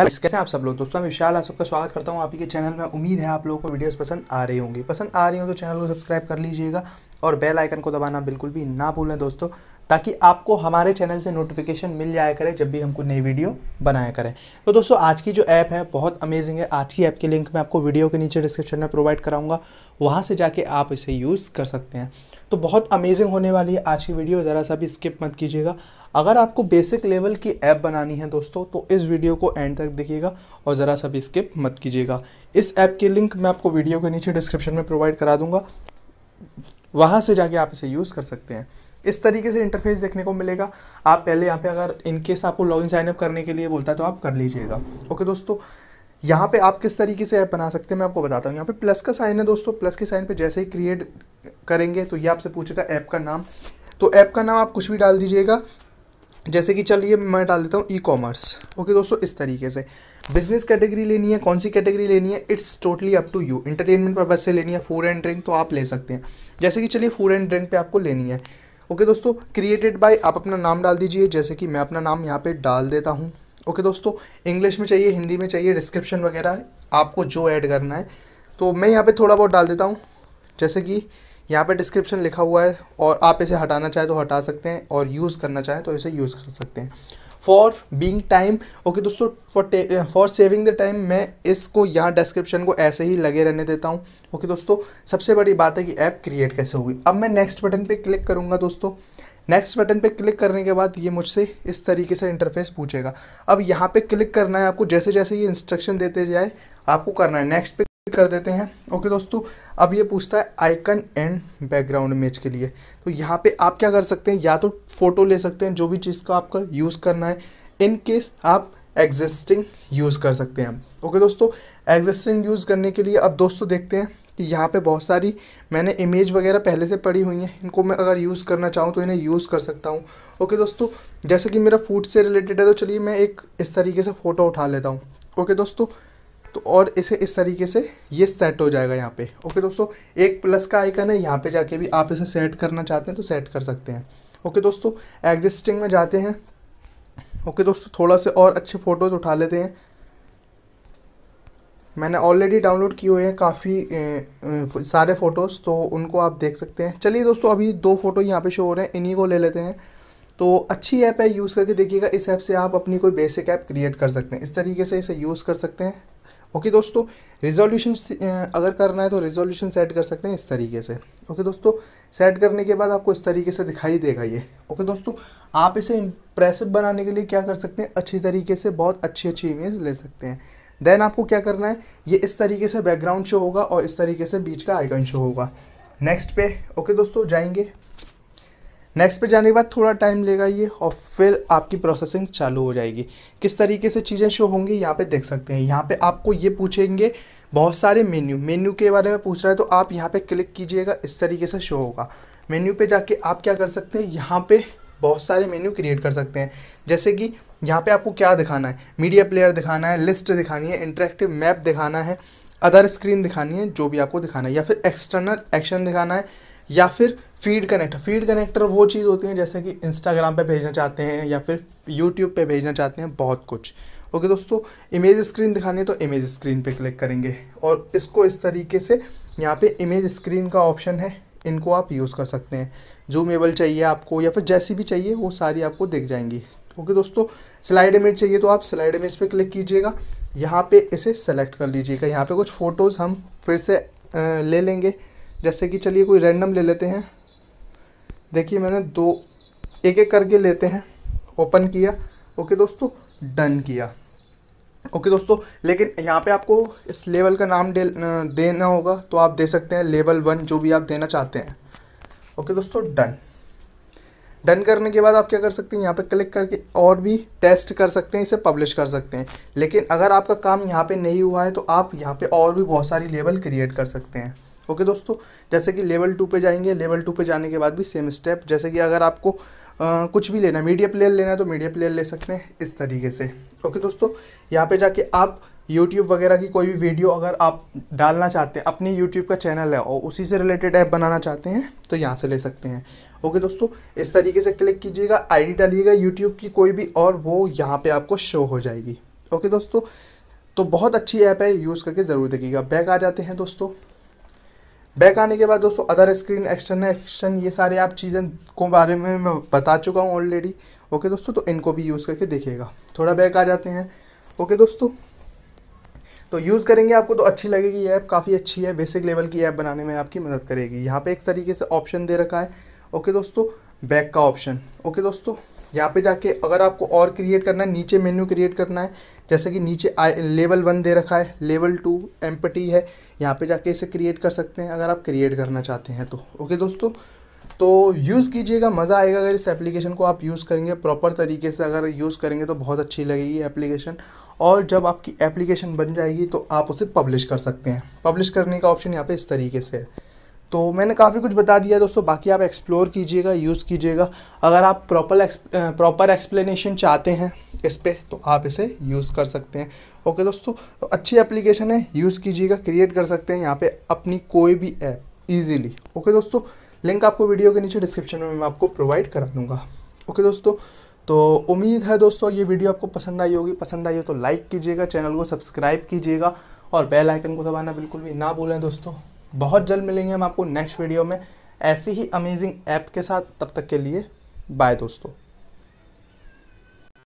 hello कैसे आप सब लोग दोस्तों मैं विशाल आप सबका स्वागत करता हूँ आपके चैनल में उम्मीद है आप लोगों को वीडियोस पसंद आ रही होंगी पसंद आ रही हो तो चैनल को सब्सक्राइब कर लीजिएगा और बेल आइकन को दबाना बिल्कुल भी ना भूलें दोस्तों ताकि आपको हमारे चैनल से नोटिफिकेशन मिल जाया करे जब भी हम कोई नई वीडियो बनाया करें तो दोस्तों आज की जो ऐप है बहुत अमेजिंग है आज की ऐप की लिंक मैं आपको वीडियो के नीचे डिस्क्रिप्शन में प्रोवाइड कराऊंगा वहाँ से जाके आप इसे यूज़ कर सकते हैं तो बहुत अमेजिंग होने वाली है आज की वीडियो ज़रा सा भी स्किप मत कीजिएगा अगर आपको बेसिक लेवल की ऐप बनानी है दोस्तों तो इस वीडियो को एंड तक देखिएगा और ज़रा सा भी स्किप मत कीजिएगा इस ऐप की लिंक मैं आपको वीडियो के नीचे डिस्क्रिप्शन में प्रोवाइड करा दूंगा वहाँ से जाके आप इसे यूज़ कर सकते हैं इस तरीके से इंटरफेस देखने को मिलेगा आप पहले यहाँ पे अगर इनकेस आपको इन साइनअप करने के लिए बोलता है तो आप कर लीजिएगा ओके दोस्तों यहाँ पे आप किस तरीके से ऐप बना सकते हैं मैं आपको बताता हूँ यहाँ पे प्लस का साइन है दोस्तों प्लस के साइन पे जैसे ही क्रिएट करेंगे तो ये आपसे पूछेगा ऐप का नाम तो ऐप का नाम आप कुछ भी डाल दीजिएगा जैसे कि चलिए मैं डाल देता हूँ ई कॉमर्स ओके दोस्तों इस तरीके से बिजनेस कैटेगरी लेनी है कौन सी कैटेगरी लेनी है it's totally up to you entertainment purpose से लेनी है फूड एंड ड्रिंक तो आप ले सकते हैं जैसे कि चलिए फूड एंड ड्रिंक पे आपको लेनी है ओके दोस्तों क्रिएटेड बाय आप अपना नाम डाल दीजिए जैसे कि मैं अपना नाम यहाँ पे डाल देता हूँ ओके दोस्तों इंग्लिश में चाहिए हिंदी में चाहिए डिस्क्रिप्शन वगैरह आपको जो ऐड करना है तो मैं यहाँ पे थोड़ा बहुत डाल देता हूँ जैसे कि यहाँ पे डिस्क्रिप्शन लिखा हुआ है और आप इसे हटाना चाहें तो हटा सकते हैं और यूज़ करना चाहें तो इसे यूज़ कर सकते हैं फॉर बींग टाइम ओके दोस्तों for for saving the time मैं इसको यहाँ डिस्क्रिप्शन को ऐसे ही लगे रहने देता हूँ ओके okay, दोस्तों सबसे बड़ी बात है कि ऐप क्रिएट कैसे होगी अब मैं नेक्स्ट बटन पे क्लिक करूँगा दोस्तों नेक्स्ट बटन पे क्लिक करने के बाद ये मुझसे इस तरीके से इंटरफेस पूछेगा अब यहाँ पे क्लिक करना है आपको जैसे जैसे ये इंस्ट्रक्शन देते जाए आपको करना है नेक्स्ट पे कर देते हैं ओके दोस्तों अब ये पूछता है आइकन एंड बैकग्राउंड इमेज के लिए तो यहाँ पे आप क्या कर सकते हैं या तो फ़ोटो ले सकते हैं जो भी चीज़ का आपका यूज़ करना है इन केस आप एग्जिस्टिंग यूज़ कर सकते हैं ओके दोस्तों एग्जिस्टिंग यूज़ करने के लिए अब दोस्तों देखते हैं कि यहाँ पे बहुत सारी मैंने इमेज वगैरह पहले से पड़ी हुई हैं इनको मैं अगर यूज़ करना चाहूँ तो इन्हें यूज़ कर सकता हूँ ओके दोस्तों जैसे कि मेरा फूड से रिलेटेड है तो चलिए मैं एक इस तरीके से फ़ोटो उठा लेता हूँ ओके दोस्तों तो और इसे इस तरीके से ये सेट हो जाएगा यहाँ पे ओके दोस्तों एक प्लस का आइकन है यहाँ पे जाके भी आप इसे सेट करना चाहते हैं तो सेट कर सकते हैं ओके दोस्तों एग्जिस्टिंग में जाते हैं ओके दोस्तों थोड़ा से और अच्छे फ़ोटोज़ उठा लेते हैं मैंने ऑलरेडी डाउनलोड किए हुए हैं काफ़ी सारे फ़ोटोज़ तो उनको आप देख सकते हैं चलिए दोस्तों अभी दो फ़ोटो यहाँ पे शो हो रहे हैं इन्हीं को ले लेते हैं तो अच्छी ऐप है यूज़ करके देखिएगा इस ऐप से आप अपनी कोई बेसिक ऐप क्रिएट कर सकते हैं इस तरीके से इसे यूज़ कर सकते हैं ओके दोस्तों रिजोल्यूशन अगर करना है तो रेजोल्यूशन सेट कर सकते हैं इस तरीके से ओके दोस्तों सेट करने के बाद आपको इस तरीके से दिखाई देगा ये ओके दोस्तों आप इसे इम्प्रेसिव बनाने के लिए क्या कर सकते हैं अच्छी तरीके से बहुत अच्छी अच्छी इमेज ले सकते हैं देन आपको क्या करना है ये इस तरीके से बैकग्राउंड शो होगा और इस तरीके से बीच का आइकन शो होगा नेक्स्ट पे ओके दोस्तों जाएंगे नेक्स्ट पे जाने के बाद थोड़ा टाइम लेगा ये और फिर आपकी प्रोसेसिंग चालू हो जाएगी किस तरीके से चीज़ें शो होंगी यहाँ पे देख सकते हैं यहाँ पे आपको ये पूछेंगे बहुत सारे मेन्यू मेन्यू के बारे में पूछ रहा है तो आप यहाँ पे क्लिक कीजिएगा इस तरीके से शो होगा मेन्यू पे जाके आप क्या कर सकते हैं यहाँ पे बहुत सारे मेन्यू क्रिएट कर सकते हैं जैसे कि यहाँ पे आपको क्या दिखाना है मीडिया प्लेयर दिखाना है लिस्ट दिखानी है इंटरेक्टिव मैप दिखाना है अदर स्क्रीन दिखानी है जो भी आपको दिखाना है या फिर एक्सटर्नल एक्शन दिखाना है या फिर फीड कनेक्टर फीड कनेक्टर वो चीज़ होती है जैसे कि इंस्टाग्राम पे भेजना चाहते हैं या फिर यूट्यूब पे भेजना चाहते हैं बहुत कुछ ओके दोस्तों इमेज स्क्रीन दिखानी है तो इमेज स्क्रीन पे क्लिक करेंगे और इसको इस तरीके से यहाँ पे इमेज स्क्रीन का ऑप्शन है इनको आप यूज़ कर सकते हैं एबल चाहिए आपको या फिर जैसी भी चाहिए वो सारी आपको दिख जाएंगी ओके दोस्तों स्लाइड इमेज चाहिए तो आप स्लाइड इमेज पर क्लिक कीजिएगा यहाँ पर इसे सेलेक्ट कर लीजिएगा यहाँ पर कुछ फ़ोटोज़ हम फिर से ले लेंगे जैसे कि चलिए कोई रैंडम ले लेते हैं देखिए मैंने दो एक एक करके लेते हैं ओपन किया ओके दोस्तों डन किया ओके दोस्तों लेकिन यहाँ पे आपको इस लेवल का नाम दे, देना होगा तो आप दे सकते हैं लेवल वन जो भी आप देना चाहते हैं ओके दोस्तों डन डन करने के बाद आप क्या कर सकते हैं यहाँ पे क्लिक करके और भी टेस्ट कर सकते हैं इसे पब्लिश कर सकते हैं लेकिन अगर आपका काम यहाँ पे नहीं हुआ है तो आप यहाँ पे और भी बहुत सारी लेवल क्रिएट कर सकते हैं ओके दोस्तों जैसे कि लेवल टू पे जाएंगे लेवल टू पे जाने के बाद भी सेम स्टेप जैसे कि अगर आपको आ, कुछ भी लेना है मीडिया प्लेयर लेना है तो मीडिया प्लेयर ले सकते हैं इस तरीके से ओके दोस्तों यहाँ पर जाके आप यूट्यूब वगैरह की कोई भी वीडियो अगर आप डालना चाहते हैं अपनी यूट्यूब का चैनल है और उसी से रिलेटेड ऐप बनाना चाहते हैं तो यहाँ से ले सकते हैं ओके दोस्तों इस तरीके से क्लिक कीजिएगा आईडी डालिएगा यूट्यूब की कोई भी और वो यहाँ पे आपको शो हो जाएगी ओके दोस्तों तो बहुत अच्छी ऐप है यूज़ करके ज़रूर देखिएगा बैक आ जाते हैं दोस्तों बैक आने के बाद दोस्तों अदर स्क्रीन एक्सटर्नल एक्शन ये सारे आप चीज़ें को बारे में मैं बता चुका हूँ ऑलरेडी ओके दोस्तों तो इनको भी यूज़ करके देखेगा थोड़ा बैक आ जाते हैं ओके दोस्तों तो यूज़ करेंगे आपको तो अच्छी लगेगी ये ऐप काफ़ी अच्छी है बेसिक लेवल की ऐप बनाने में आपकी मदद करेगी यहाँ पे एक तरीके से ऑप्शन दे रखा है ओके दोस्तों बैक का ऑप्शन ओके दोस्तों यहाँ पे जाके अगर आपको और क्रिएट करना है नीचे मेन्यू क्रिएट करना है जैसे कि नीचे आई लेवल वन दे रखा है लेवल टू एम है यहाँ पे जाके इसे क्रिएट कर सकते हैं अगर आप क्रिएट करना चाहते हैं तो ओके दोस्तों तो यूज़ कीजिएगा मज़ा आएगा अगर इस एप्लीकेशन को आप यूज़ करेंगे प्रॉपर तरीके से अगर यूज़ करेंगे तो बहुत अच्छी लगेगी एप्लीकेशन और जब आपकी एप्लीकेशन बन जाएगी तो आप उसे पब्लिश कर सकते हैं पब्लिश करने का ऑप्शन यहाँ पे इस तरीके से है तो मैंने काफ़ी कुछ बता दिया दोस्तों बाकी आप एक्सप्लोर कीजिएगा यूज़ कीजिएगा अगर आप प्रॉपर प्रॉपर एक्सप्लेनेशन चाहते हैं इस पर तो आप इसे यूज़ कर सकते हैं ओके दोस्तों तो अच्छी एप्लीकेशन है यूज़ कीजिएगा क्रिएट कर सकते हैं यहाँ पे अपनी कोई भी ऐप ईजिली ओके दोस्तों लिंक आपको वीडियो के नीचे डिस्क्रिप्शन में मैं आपको प्रोवाइड करा दूँगा ओके दोस्तों तो उम्मीद है दोस्तों ये वीडियो आपको पसंद आई होगी पसंद आई हो तो लाइक कीजिएगा चैनल को सब्सक्राइब कीजिएगा और बेल आइकन को दबाना बिल्कुल भी ना भूलें दोस्तों बहुत जल्द मिलेंगे हम आपको नेक्स्ट वीडियो में ऐसी ही अमेजिंग ऐप के साथ तब तक के लिए बाय दोस्तों